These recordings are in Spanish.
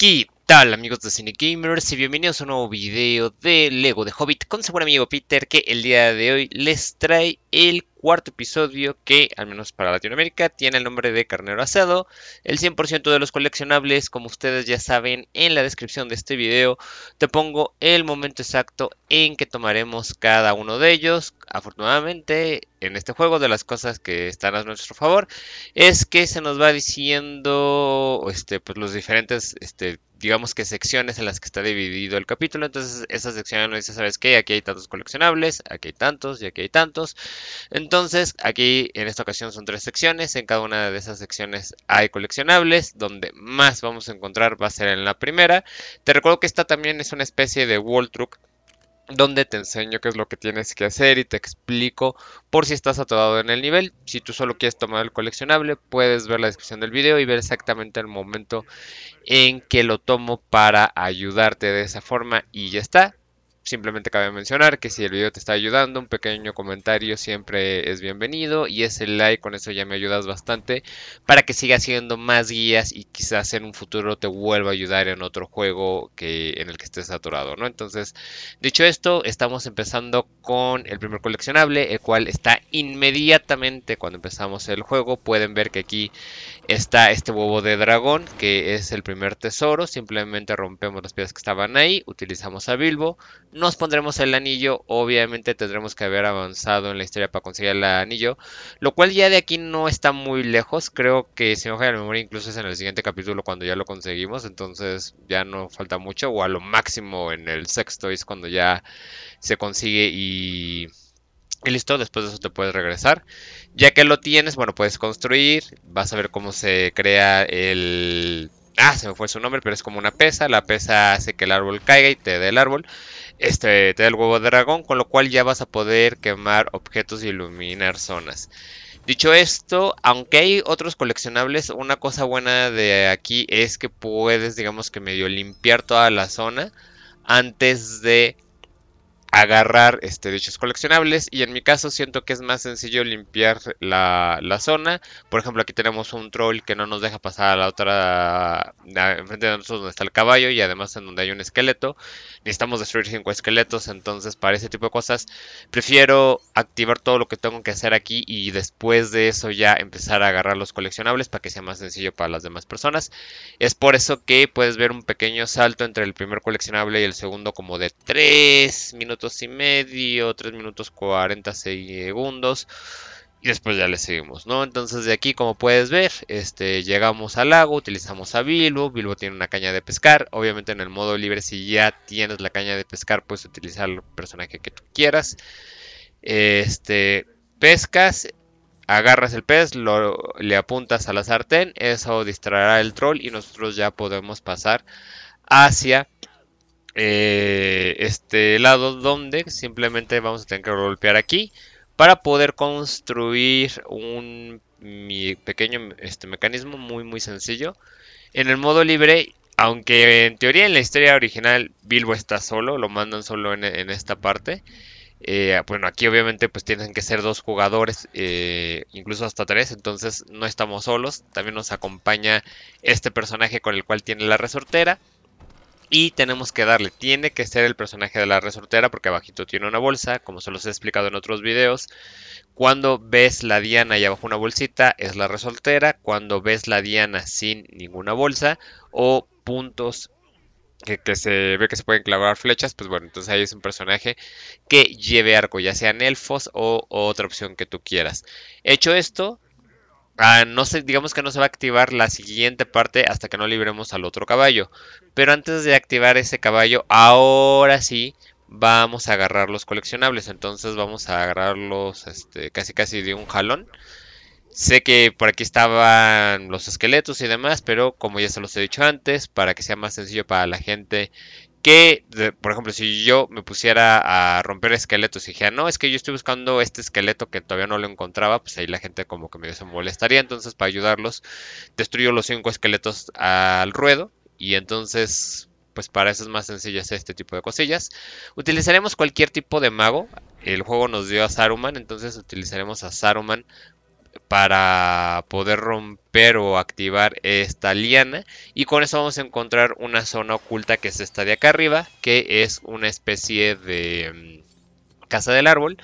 ¿Qué tal amigos de Cine CineGamers? Y bienvenidos a un nuevo video de Lego de Hobbit con su buen amigo Peter que el día de hoy les trae el cuarto episodio que, al menos para Latinoamérica, tiene el nombre de Carnero Asado. El 100% de los coleccionables, como ustedes ya saben, en la descripción de este video te pongo el momento exacto en que tomaremos cada uno de ellos. Afortunadamente, en este juego de las cosas que están a nuestro favor es que se nos va diciendo este, pues, los diferentes, este, digamos que secciones en las que está dividido el capítulo. Entonces, esa sección nos dice ¿sabes qué? Aquí hay tantos coleccionables, aquí hay tantos y aquí hay tantos. Entonces, aquí en esta ocasión son tres secciones. En cada una de esas secciones hay coleccionables. Donde más vamos a encontrar va a ser en la primera. Te recuerdo que esta también es una especie de wall truck donde te enseño qué es lo que tienes que hacer y te explico por si estás atorado en el nivel. Si tú solo quieres tomar el coleccionable, puedes ver la descripción del video y ver exactamente el momento en que lo tomo para ayudarte de esa forma y ya está. Simplemente cabe mencionar que si el video te está ayudando, un pequeño comentario siempre es bienvenido y ese like con eso ya me ayudas bastante para que siga haciendo más guías y quizás en un futuro te vuelva a ayudar en otro juego que en el que estés saturado, ¿no? Entonces, dicho esto, estamos empezando con el primer coleccionable, el cual está inmediatamente cuando empezamos el juego. Pueden ver que aquí está este huevo de dragón, que es el primer tesoro. Simplemente rompemos las piezas que estaban ahí, utilizamos a Bilbo, nos pondremos el anillo. Obviamente tendremos que haber avanzado en la historia para conseguir el anillo. Lo cual ya de aquí no está muy lejos. Creo que si no falla la memoria incluso es en el siguiente capítulo cuando ya lo conseguimos. Entonces ya no falta mucho. O a lo máximo en el sexto es cuando ya se consigue y... Y listo, después de eso te puedes regresar. Ya que lo tienes, bueno, puedes construir. Vas a ver cómo se crea el Ah, se me fue su nombre, pero es como una pesa. La pesa hace que el árbol caiga y te dé el árbol. Este te da el huevo de dragón, con lo cual ya vas a poder quemar objetos y iluminar zonas. Dicho esto, aunque hay otros coleccionables, una cosa buena de aquí es que puedes, digamos que medio limpiar toda la zona antes de agarrar este, dichos coleccionables y en mi caso siento que es más sencillo limpiar la, zona por ejemplo aquí tenemos un troll que no nos deja pasar a la otra enfrente de nosotros donde está el caballo y además en donde hay un esqueleto necesitamos destruir cinco esqueletos entonces para ese tipo de cosas prefiero activar todo lo que tengo que hacer aquí y después de eso ya empezar a agarrar los coleccionables para que sea más sencillo para las demás personas es por eso que puedes ver un pequeño salto entre el primer coleccionable y el segundo como de 3 minutos y medio, 3 minutos 40 segundos. Y después ya le seguimos, ¿no? Entonces de aquí, como puedes ver, este, llegamos al lago, utilizamos a Bilbo. Bilbo tiene una caña de pescar. Obviamente en el modo libre, si ya tienes la caña de pescar, puedes utilizar el personaje que tú quieras. Este, pescas, agarras el pez, lo, le apuntas a la sartén, eso distraerá el troll y nosotros ya podemos pasar hacia eh, este lado donde simplemente vamos a tener que golpear aquí para poder construir un pequeño este mecanismo muy muy sencillo en el modo libre aunque en teoría en la historia original Bilbo está solo lo mandan solo en, esta parte eh, bueno aquí obviamente pues tienen que ser dos jugadores eh, incluso hasta tres entonces no estamos solos también nos acompaña este personaje con el cual tiene la resortera y tenemos que darle, tiene que ser el personaje de la resortera porque abajito tiene una bolsa, como se los he explicado en otros videos. Cuando ves la diana y abajo una bolsita es la resortera, cuando ves la diana sin ninguna bolsa o puntos que, se ve que se pueden clavar flechas, pues bueno, entonces ahí es un personaje que lleve arco, ya sean elfos o otra opción que tú quieras. Hecho esto, Ah, no sé, digamos que no se va a activar la siguiente parte hasta que no libremos al otro caballo. Pero antes de activar ese caballo, ahora sí vamos a agarrar los coleccionables. Entonces vamos a agarrarlos este, casi casi de un jalón. Sé que por aquí estaban los esqueletos y demás, pero como ya se los he dicho antes, para que sea más sencillo para la gente que, por ejemplo, si yo me pusiera a romper esqueletos y dijera, no, es que yo estoy buscando este esqueleto que todavía no lo encontraba, pues ahí la gente como que me se molestaría. Entonces, para ayudarlos, destruyo los cinco esqueletos al ruedo. Y entonces, pues para eso es más sencillo hacer este tipo de cosillas. Utilizaremos cualquier tipo de mago. El juego nos dio a Saruman, entonces utilizaremos a Saruman para poder romper o activar esta liana y con eso vamos a encontrar una zona oculta que es esta de acá arriba que es una especie de mm, casa del árbol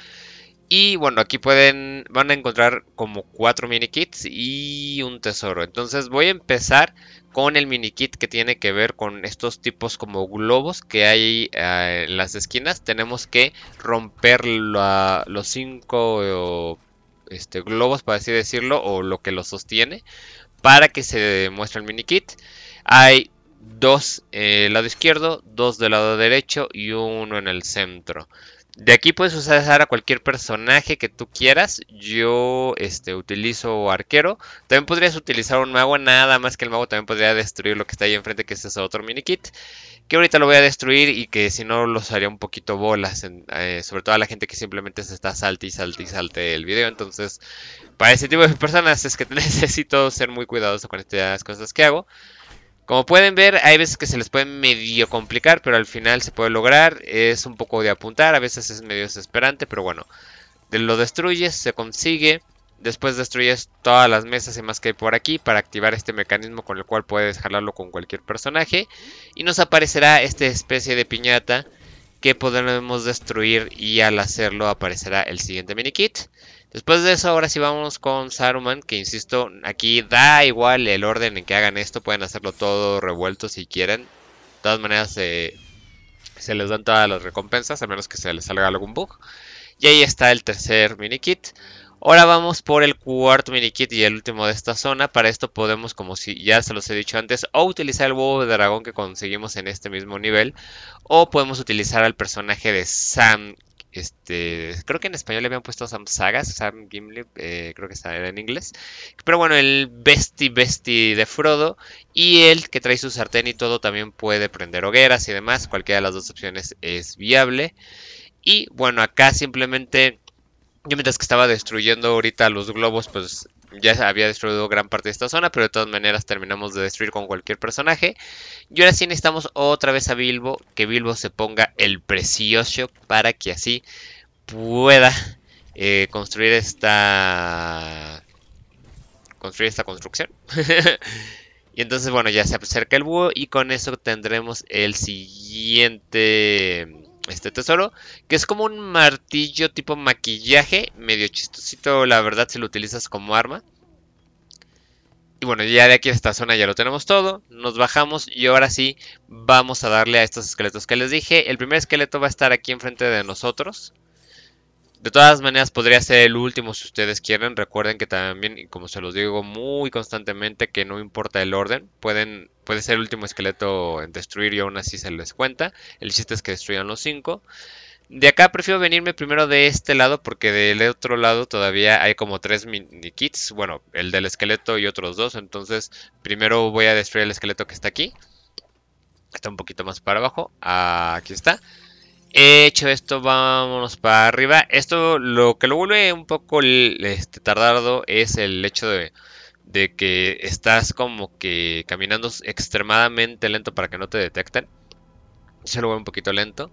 y bueno aquí pueden van a encontrar como cuatro mini kits y un tesoro entonces voy a empezar con el mini kit que tiene que ver con estos tipos como globos que hay eh, en las esquinas tenemos que romper los cinco este, globos, para así decirlo, o lo que lo sostiene, para que se muestre el mini kit. Hay dos del eh, lado izquierdo, dos del lado derecho y uno en el centro. De aquí puedes usar a cualquier personaje que tú quieras. Yo este, utilizo arquero. También podrías utilizar un mago, nada más que el mago también podría destruir lo que está ahí enfrente, que es ese otro mini kit. Que ahorita lo voy a destruir y que si no los haría un poquito bolas. Eh, sobre todo a la gente que simplemente se está salte y salte y salte el video. Entonces, para ese tipo de personas es que necesito ser muy cuidadoso con estas cosas que hago. Como pueden ver, hay veces que se les puede medio complicar, pero al final se puede lograr. Es un poco de apuntar, a veces es medio desesperante, pero bueno. Lo destruyes, se consigue. Después destruyes todas las mesas y más que hay por aquí para activar este mecanismo con el cual puedes jalarlo con cualquier personaje. Y nos aparecerá esta especie de piñata que podremos destruir y al hacerlo aparecerá el siguiente mini kit. Después de eso, ahora sí vamos con Saruman, que insisto, aquí da igual el orden en que hagan esto, pueden hacerlo todo revuelto si quieren. De todas maneras, eh, se les dan todas las recompensas, a menos que se les salga algún bug. Y ahí está el tercer mini kit. Ahora vamos por el cuarto mini kit y el último de esta zona. Para esto podemos, como si ya se los he dicho antes, o utilizar el huevo de dragón que conseguimos en este mismo nivel. O podemos utilizar al personaje de Sam este, creo que en español le habían puesto Sam Sagas, Sam Gimli, eh, creo que está en inglés. Pero bueno, el Besti Besti de Frodo y el que trae su sartén y todo también puede prender hogueras y demás. Cualquiera de las dos opciones es viable. Y bueno, acá simplemente yo mientras que estaba destruyendo ahorita los globos, pues ya había destruido gran parte de esta zona, pero de todas maneras terminamos de destruir con cualquier personaje. Y ahora sí necesitamos otra vez a Bilbo, que Bilbo se ponga el precioso para que así pueda eh, construir esta... Construir esta construcción. y entonces, bueno, ya se acerca el búho y con eso tendremos el siguiente este tesoro, que es como un martillo tipo maquillaje, medio chistosito, la verdad, si lo utilizas como arma. Y bueno, ya de aquí a esta zona ya lo tenemos todo, nos bajamos y ahora sí vamos a darle a estos esqueletos que les dije. El primer esqueleto va a estar aquí enfrente de nosotros. De todas maneras, podría ser el último si ustedes quieren. Recuerden que también, y como se los digo muy constantemente, que no importa el orden. Pueden, puede ser el último esqueleto en destruir y aún así se les cuenta. El chiste es que destruyan los cinco. De acá prefiero venirme primero de este lado porque del otro lado todavía hay como tres mini kits. Bueno, el del esqueleto y otros dos. Entonces, primero voy a destruir el esqueleto que está aquí. Está un poquito más para abajo. aquí está hecho esto, vámonos para arriba. Esto lo que lo vuelve un poco este, tardado es el hecho de, que estás como que caminando extremadamente lento para que no te detecten. Se lo vuelve un poquito lento.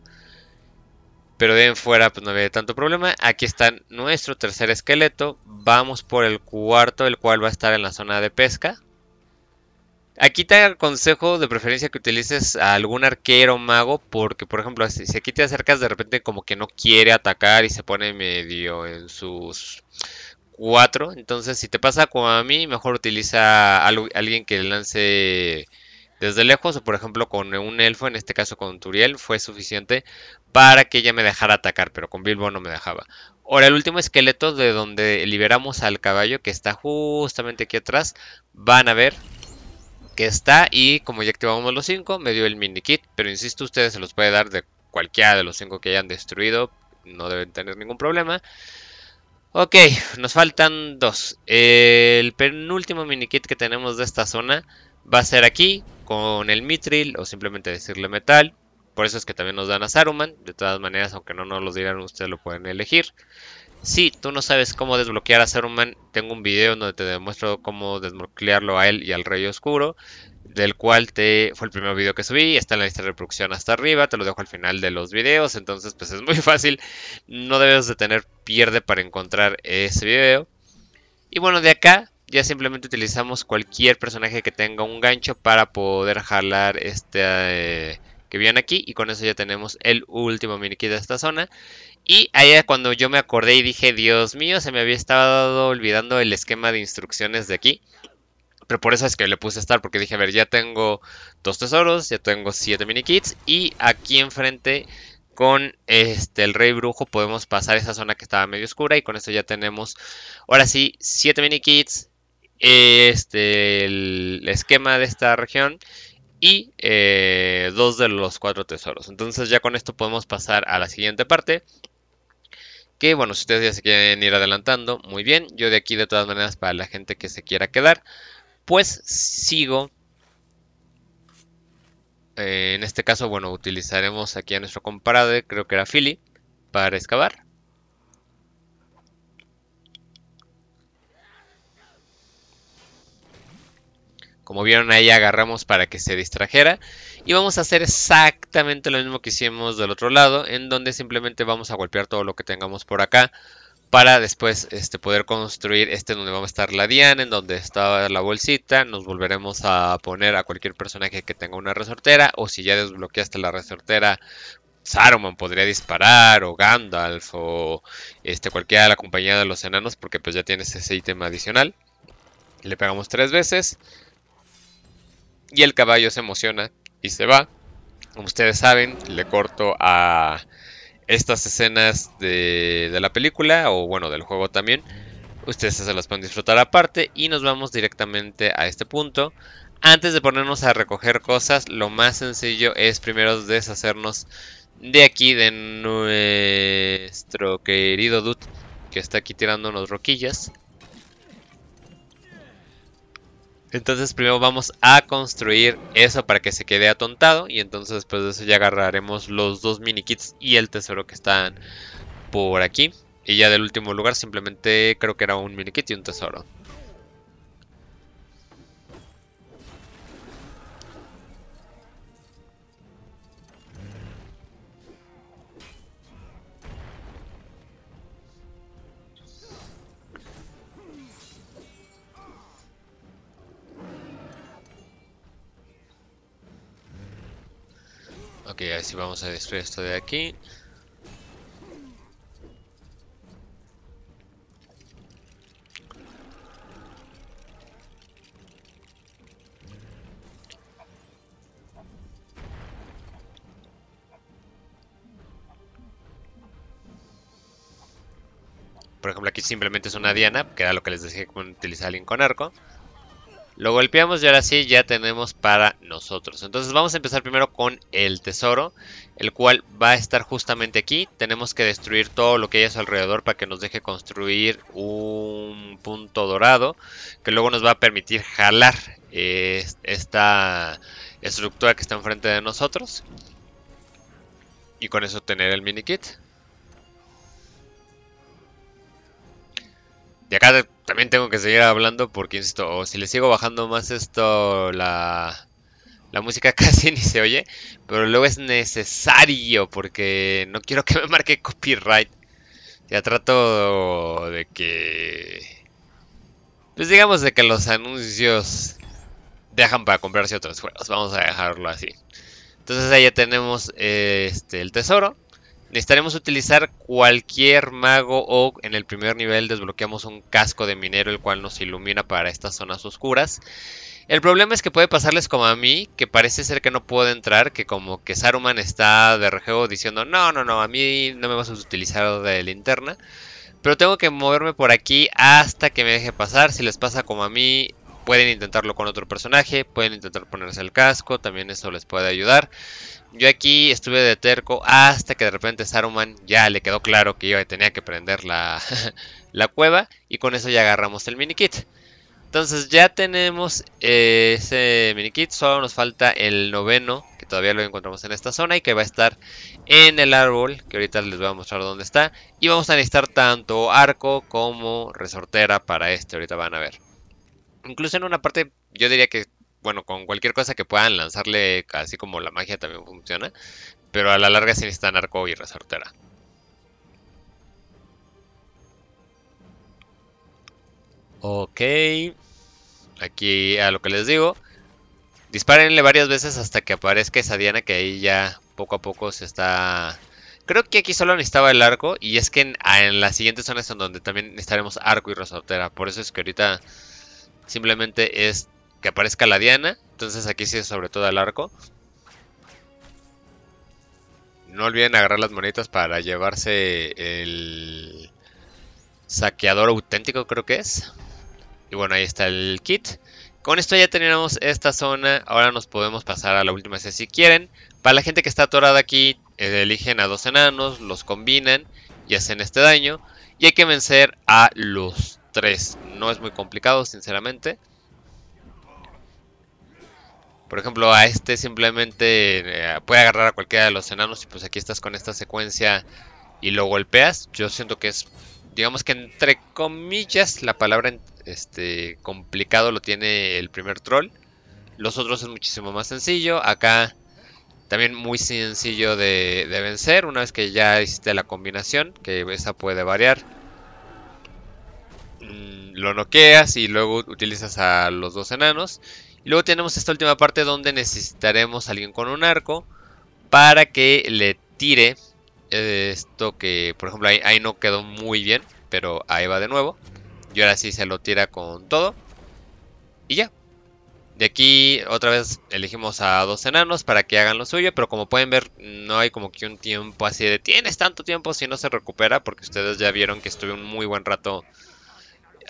Pero de en fuera pues no ve tanto problema. Aquí está nuestro tercer esqueleto. Vamos por el cuarto, el cual va a estar en la zona de pesca. Aquí te aconsejo de preferencia que utilices a algún arquero mago porque, por ejemplo, si, aquí te acercas de repente como que no quiere atacar y se pone medio en sus cuatro... Entonces, si te pasa como a mí, mejor utiliza a alguien que lance desde lejos o por ejemplo con un elfo, en este caso con Turiel, fue suficiente para que ella me dejara atacar, pero con Bilbo no me dejaba. Ahora el último esqueleto de donde liberamos al caballo que está justamente aquí atrás, van a ver que está y como ya activamos los 5 me dio el mini kit, pero insisto ustedes se los puede dar de cualquiera de los 5 que hayan destruido, no deben tener ningún problema. Ok, nos faltan dos. El penúltimo mini kit que tenemos de esta zona va a ser aquí con el mitril o simplemente decirle metal. Por eso es que también nos dan a Saruman. De todas maneras, aunque no nos lo dirán, ustedes lo pueden elegir. Si tú no sabes cómo desbloquear a Saruman, tengo un video donde te demuestro cómo desbloquearlo a él y al Rey Oscuro. Del cual te fue el primer video que subí, está en la lista de reproducción hasta arriba, te lo dejo al final de los videos, entonces pues es muy fácil, no debes de tener pierde para encontrar ese video. Y bueno, de acá ya simplemente utilizamos cualquier personaje que tenga un gancho para poder jalar este... Eh, que vienen aquí y con eso ya tenemos el último mini kit de esta zona. Y ahí cuando yo me acordé y dije, Dios mío, se me había estado olvidando el esquema de instrucciones de aquí. Pero por eso es que le puse a estar, porque dije, a ver, ya tengo dos tesoros, ya tengo siete mini kits y aquí enfrente con este, el rey brujo podemos pasar esa zona que estaba medio oscura y con eso ya tenemos, ahora sí, siete mini kits, este, el esquema de esta región y eh, dos de los cuatro tesoros. Entonces ya con esto podemos pasar a la siguiente parte. Que bueno, si ustedes ya se quieren ir adelantando, muy bien. Yo de aquí de todas maneras para la gente que se quiera quedar, pues sigo. Eh, en este caso, bueno, utilizaremos aquí a nuestro comparado, creo que era Philly, para excavar. Como vieron ahí agarramos para que se distrajera. Y vamos a hacer exactamente lo mismo que hicimos del otro lado. En donde simplemente vamos a golpear todo lo que tengamos por acá. Para después este, poder construir este donde va a estar la diana. En donde está la bolsita. Nos volveremos a poner a cualquier personaje que tenga una resortera. O si ya desbloqueaste la resortera. Saruman podría disparar o Gandalf o este cualquiera de la compañía de los enanos porque pues ya tienes ese ítem adicional. Le pegamos tres veces. Y el caballo se emociona y se va. Como ustedes saben, le corto a estas escenas de, la película, o bueno, del juego también. Ustedes se las pueden disfrutar aparte y nos vamos directamente a este punto. Antes de ponernos a recoger cosas, lo más sencillo es primero deshacernos de aquí, de nuestro querido dude que está aquí tirando unas roquillas. Entonces primero vamos a construir eso para que se quede atontado. Y entonces después pues, de eso ya agarraremos los dos mini kits y el tesoro que están por aquí. Y ya del último lugar simplemente creo que era un mini kit y un tesoro. Ok, si vamos a destruir esto de aquí. Por ejemplo, aquí simplemente es una diana, que era lo que les decía que utilizar alguien con arco. Lo golpeamos y ahora sí ya tenemos para nosotros. Entonces vamos a empezar primero con el tesoro, el cual va a estar justamente aquí. Tenemos que destruir todo lo que hay a su alrededor para que nos deje construir un punto dorado, que luego nos va a permitir jalar eh, esta estructura que está enfrente de nosotros. Y con eso tener el mini kit. Y acá también tengo que seguir hablando porque, insisto, si le sigo bajando más esto, la, música casi ni se oye. Pero luego es necesario porque no quiero que me marque copyright. Ya trato de que... Pues digamos de que los anuncios dejan para comprarse otros juegos. Vamos a dejarlo así. Entonces ahí ya tenemos este, el tesoro. Necesitaremos utilizar cualquier mago o en el primer nivel desbloqueamos un casco de minero el cual nos ilumina para estas zonas oscuras. El problema es que puede pasarles como a mí, que parece ser que no puedo entrar, que como que Saruman está de rejeo diciendo no, no, no, a mí no me vas a utilizar de linterna. Pero tengo que moverme por aquí hasta que me deje pasar. Si les pasa como a mí, Pueden intentarlo con otro personaje, pueden intentar ponerse el casco, también eso les puede ayudar. Yo aquí estuve de terco hasta que de repente Saruman ya le quedó claro que yo tenía que prender la, la cueva y con eso ya agarramos el mini kit. Entonces ya tenemos eh, ese mini kit, solo nos falta el noveno que todavía lo encontramos en esta zona y que va a estar en el árbol que ahorita les voy a mostrar dónde está. Y vamos a necesitar tanto arco como resortera para este, ahorita van a ver incluso en una parte, yo diría que, bueno, con cualquier cosa que puedan lanzarle, así como la magia también funciona, pero a la larga sí necesitan arco y resortera. Ok, aquí a lo que les digo, dispárenle varias veces hasta que aparezca esa diana que ahí ya poco a poco se está... Creo que aquí solo necesitaba el arco y es que en, las siguientes zonas en donde también necesitaremos arco y resortera, por eso es que ahorita Simplemente es que aparezca la diana. Entonces aquí sí es sobre todo el arco. No olviden agarrar las monedas para llevarse el saqueador auténtico creo que es. Y bueno, ahí está el kit. Con esto ya tenemos esta zona. Ahora nos podemos pasar a la última si quieren. Para la gente que está atorada aquí, eh, eligen a dos enanos, los combinan y hacen este daño. Y hay que vencer a los tres no es muy complicado, sinceramente. Por ejemplo, a este simplemente eh, puede agarrar a cualquiera de los enanos y pues aquí estás con esta secuencia y lo golpeas. Yo siento que es, digamos que entre comillas, la palabra este, complicado lo tiene el primer troll. Los otros es muchísimo más sencillo. Acá también muy sencillo de, vencer una vez que ya hiciste la combinación, que esa puede variar. Mm, lo noqueas y luego utilizas a los dos enanos. Y luego tenemos esta última parte donde necesitaremos a alguien con un arco para que le tire esto que, por ejemplo, ahí, no quedó muy bien, pero ahí va de nuevo. Y ahora sí se lo tira con todo. Y ya. De aquí otra vez elegimos a dos enanos para que hagan lo suyo, pero como pueden ver no hay como que un tiempo así de tienes tanto tiempo si no se recupera, porque ustedes ya vieron que estuve un muy buen rato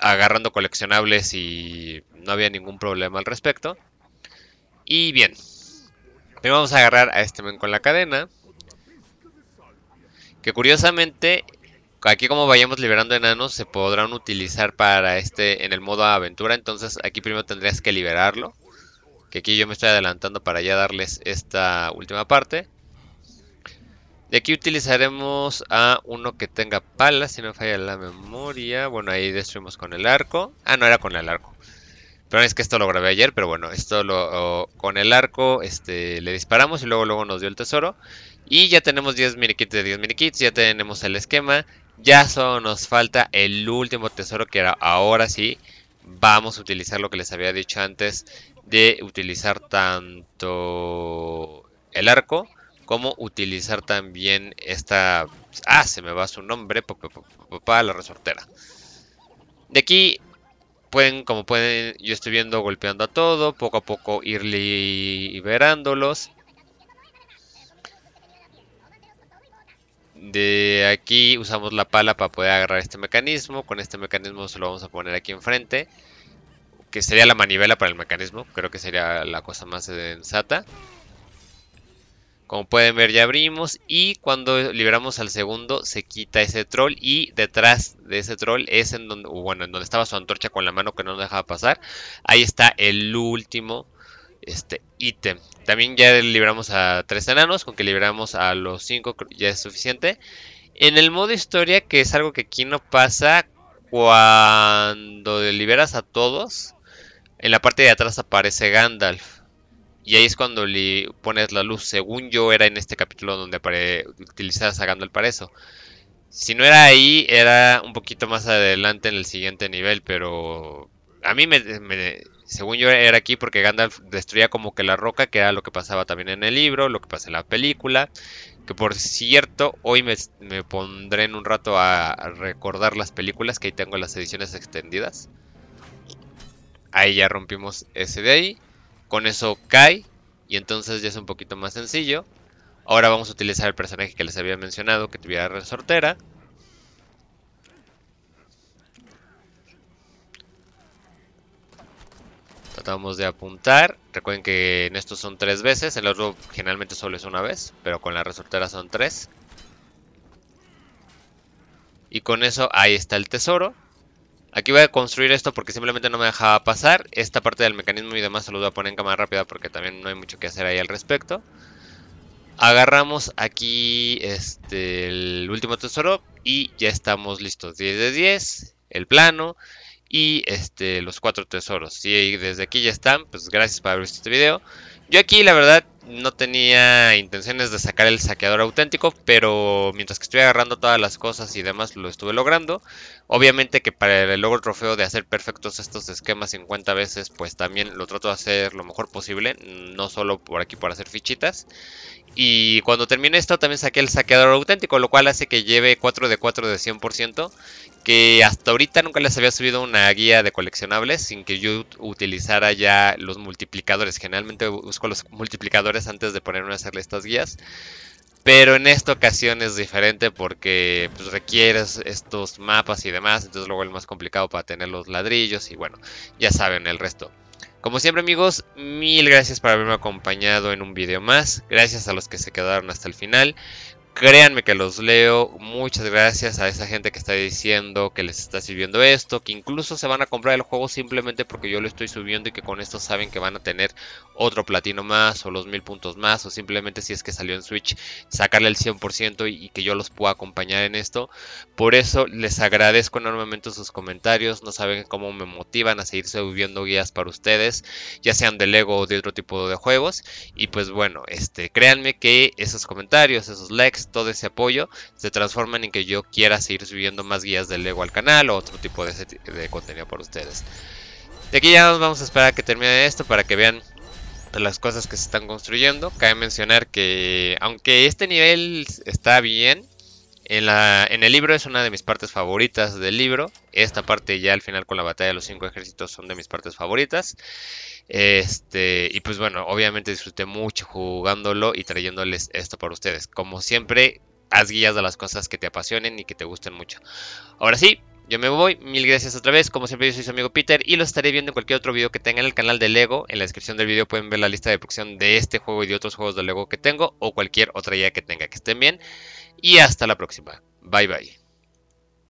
agarrando coleccionables y no había ningún problema al respecto. Y bien, primero vamos a agarrar a este men con la cadena. Que curiosamente, aquí como vayamos liberando enanos, se podrán utilizar para este en el modo aventura. Entonces aquí primero tendrías que liberarlo. Que aquí yo me estoy adelantando para ya darles esta última parte. De aquí utilizaremos a uno que tenga palas, si no falla la memoria. Bueno, ahí destruimos con el arco. Ah, no era con el arco. Pero es que esto lo grabé ayer, pero bueno, esto lo, con el arco este, le disparamos y luego, luego nos dio el tesoro. Y ya tenemos 10 kits de 10 kits. ya tenemos el esquema. Ya solo nos falta el último tesoro que era ahora sí. Vamos a utilizar lo que les había dicho antes de utilizar tanto el arco cómo utilizar también esta... Ah, se me va su nombre, la resortera. De aquí pueden, como pueden, yo estoy viendo golpeando a todo, poco a poco ir liberándolos. De aquí usamos la pala para poder agarrar este mecanismo. Con este mecanismo se lo vamos a poner aquí enfrente. Que sería la manivela para el mecanismo. Creo que sería la cosa más sensata. Como pueden ver ya abrimos y cuando liberamos al segundo se quita ese troll y detrás de ese troll es en donde, bueno, en donde estaba su antorcha con la mano que no nos dejaba pasar. Ahí está el último este ítem. También ya liberamos a tres enanos, con que liberamos a los cinco ya es suficiente. En el modo historia, que es algo que aquí no pasa, cuando liberas a todos, en la parte de atrás aparece Gandalf. Y ahí es cuando le pones la luz. Según yo, era en este capítulo donde utilizas a Gandalf para eso. Si no era ahí, era un poquito más adelante en el siguiente nivel, pero a mí me, según yo era aquí porque Gandalf destruía como que la roca, que era lo que pasaba también en el libro, lo que pasa en la película, que por cierto hoy me, pondré en un rato a, a recordar las películas, que ahí tengo las ediciones extendidas. Ahí ya rompimos ese de ahí. Con eso cae y entonces ya es un poquito más sencillo. Ahora vamos a utilizar el personaje que les había mencionado que tuviera resortera. Tratamos de apuntar. Recuerden que en estos son tres veces. El otro generalmente solo es una vez. Pero con la resortera son tres. Y con eso ahí está el tesoro. Aquí voy a construir esto porque simplemente no me dejaba pasar. Esta parte del mecanismo y demás se lo voy a poner en cámara rápida porque también no hay mucho que hacer ahí al respecto. Agarramos aquí este, el último tesoro y ya estamos listos. 10 de 10, el plano y este, los cuatro tesoros. Y desde aquí ya están, pues gracias por haber visto este video. Yo aquí la verdad no tenía intenciones de sacar el saqueador auténtico, pero mientras que estuve agarrando todas las cosas y demás lo estuve logrando. Obviamente que para el logro trofeo de hacer perfectos estos esquemas 50 veces, pues también lo trato de hacer lo mejor posible, no solo por aquí por hacer fichitas. Y cuando terminé esto también saqué el saqueador auténtico, lo cual hace que lleve 4 de 4 de 100% que hasta ahorita nunca les había subido una guía de coleccionables sin que yo utilizara ya los multiplicadores. Generalmente busco los multiplicadores antes de ponerme a hacerle estas guías. Pero en esta ocasión es diferente porque pues, requieres estos mapas y demás. Entonces luego el más complicado para tener los ladrillos y bueno, ya saben el resto. Como siempre amigos, mil gracias por haberme acompañado en un video más. Gracias a los que se quedaron hasta el final. Créanme que los leo. Muchas gracias a esa gente que está diciendo que les está sirviendo esto. Que incluso se van a comprar el juego simplemente porque yo lo estoy subiendo y que con esto saben que van a tener otro platino más o los mil puntos más. O simplemente si es que salió en Switch, sacarle el 100% y, y que yo los pueda acompañar en esto. Por eso les agradezco enormemente sus comentarios. No saben cómo me motivan a seguir subiendo guías para ustedes. Ya sean de Lego o de otro tipo de juegos. Y pues bueno, este, créanme que esos comentarios, esos likes pues, todo ese apoyo, se transforma en que yo quiera seguir subiendo más guías de Lego al canal o otro tipo de, de contenido por ustedes. De aquí ya nos vamos a esperar a que termine esto para que vean pues, las cosas que se están construyendo. Cabe mencionar que aunque este nivel está bien, en, el libro es una de mis partes favoritas del libro. Esta parte ya al final con la batalla de los cinco ejércitos son de mis partes favoritas. Este, y pues bueno, obviamente disfruté mucho jugándolo y trayéndoles esto para ustedes. Como siempre, haz guías de las cosas que te apasionen y que te gusten mucho. Ahora sí, yo me voy, mil gracias otra vez, como siempre yo soy su amigo Peter y los estaré viendo en cualquier otro video que tenga en el canal de LEGO. En la descripción del video pueden ver la lista de producción de este juego y de otros juegos de LEGO que tengo o cualquier otra idea que tenga. Que estén bien y hasta la próxima. Bye bye.